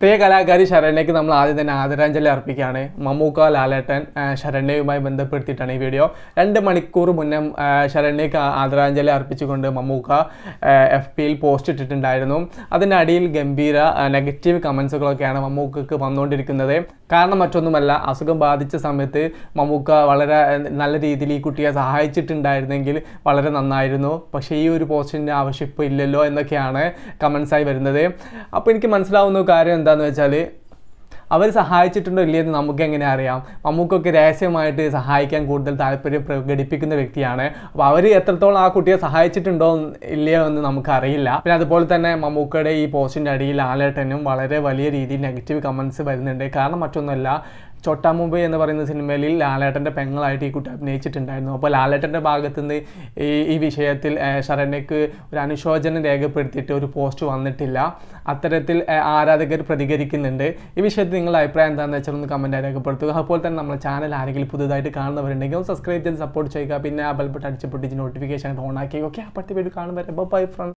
പ്രിയ കലാകാരി ശരണ്യയ്ക്ക് നമ്മൾ ആദ്യം തന്നെ ആദരാഞ്ജലി അർപ്പിക്കുകയാണ് മമ്മൂക്ക ലാലേട്ടൻ ശരണ്യയുമായി ബന്ധപ്പെടുത്തിയിട്ടാണ് ഈ വീഡിയോ രണ്ട് മണിക്കൂർ മുന്നേ ശരണ്യയ്ക്ക് ആദരാഞ്ജലി അർപ്പിച്ചുകൊണ്ട് മമ്മൂക്ക എഫ് പിയിൽ പോസ്റ്റ് ഇട്ടിട്ടുണ്ടായിരുന്നു അതിൻ്റെ അടിയിൽ ഗംഭീര നെഗറ്റീവ് കമൻസുകളൊക്കെയാണ് മമ്മൂക്കക്ക് വന്നുകൊണ്ടിരിക്കുന്നത് കാരണം മറ്റൊന്നുമല്ല അസുഖം ബാധിച്ച സമയത്ത് മമ്മൂക്ക വളരെ നല്ല രീതിയിൽ ഈ കുട്ടിയെ സഹായിച്ചിട്ടുണ്ടായിരുന്നെങ്കിൽ വളരെ നന്നായിരുന്നു പക്ഷേ ഈ ഒരു പോസ്റ്റിൻ്റെ ആവശ്യം ഇപ്പോൾ ഇല്ലല്ലോ എന്നൊക്കെയാണ് കമൻസായി വരുന്നത് അപ്പോൾ എനിക്ക് മനസ്സിലാവുന്ന കാര്യം എന്താന്ന് വെച്ചാൽ അവർ സഹായിച്ചിട്ടുണ്ടോ ഇല്ലയെന്ന് നമുക്ക് എങ്ങനെ അറിയാം മമ്മൂക്കൊക്കെ രഹസ്യമായിട്ട് സഹായിക്കാൻ കൂടുതൽ താല്പര്യം പ്രകടിപ്പിക്കുന്ന വ്യക്തിയാണ് അപ്പോൾ അവർ എത്രത്തോളം ആ കുട്ടിയെ സഹായിച്ചിട്ടുണ്ടോ ഇല്ലയോ എന്ന് നമുക്കറിയില്ല പിന്നെ അതുപോലെ തന്നെ മമ്മൂക്കയുടെ ഈ പോസ്റ്റിൻ്റെ അടിയിൽ ആലേട്ടനും വളരെ വലിയ രീതിയിൽ നെഗറ്റീവ് കമൻസ് വരുന്നുണ്ട് കാരണം മറ്റൊന്നുമല്ല ചോട്ടാ മുംബൈ എന്ന് പറയുന്ന സിനിമയിൽ ലാലേട്ടൻ്റെ പെങ്ങളായിട്ട് ഈ കുട്ടി അഭിനയിച്ചിട്ടുണ്ടായിരുന്നു അപ്പോൾ ലാലേട്ടൻ്റെ ഭാഗത്തു നിന്ന് ഈ ഈ വിഷയത്തിൽ ശരണ്യക്ക് ഒരു അനുശോചനം രേഖപ്പെടുത്തിയിട്ട് ഒരു പോസ്റ്റ് വന്നിട്ടില്ല അത്തരത്തിൽ ആരാധകർ പ്രതികരിക്കുന്നുണ്ട് ഈ വിഷയത്തിൽ നിങ്ങളുടെ അഭിപ്രായം എന്താണെന്ന് വെച്ചാൽ ഒന്ന് കമൻറ്റായി രേഖപ്പെടുത്തുക അതുപോലെ തന്നെ നമ്മുടെ ചാനൽ ആരെങ്കിലും പുതുതായിട്ട് കാണുന്നവരുണ്ടെങ്കിൽ ഒന്ന് സബ്സ്ക്രൈബ് ചെയ്ത് സപ്പോർട്ട് ചെയ്യുക പിന്നെ ആ ബെൽബട്ട് അടിച്ച് പൊട്ടിച്ച് നോട്ടിഫിക്കേഷൻ ഓൺ ആക്കി ഓക്കെ അപ്പോഴത്തെ വീഡിയോ കാണുമ്പോൾ ബൈ ഫ്രണ്ട്